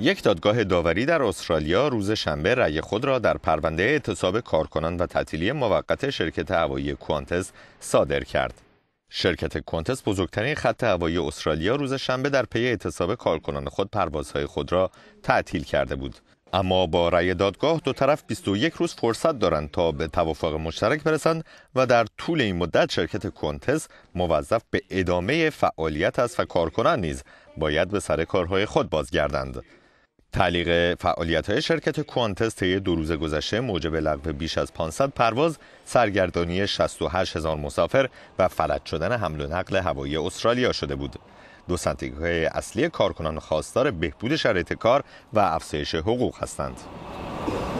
یک دادگاه داوری در استرالیا روز شنبه رأی خود را در پرونده اعتصاب کارکنان و تعطیلی موقت شرکت هوایی کوانتس صادر کرد. شرکت کوانتس بزرگترین خط هوایی استرالیا روز شنبه در پی اعتصاب کارکنان خود پروازهای خود را تعطیل کرده بود. اما با رأی دادگاه دو طرف 21 روز فرصت دارند تا به توافق مشترک برسند و در طول این مدت شرکت کوانتس موظف به ادامه فعالیت است و کارکنان نیز باید به سر کارهای خود بازگردند. تعلیق فعالیت های شرکت کوانتس طی دو روز گذشته موجب لغو بیش از 500 پرواز، سرگردانی 68 هزار مسافر و فلج شدن حمل و نقل هوایی استرالیا شده بود. دو های اصلی کارکنان خواستار بهبود شرایط کار و افزایش حقوق هستند.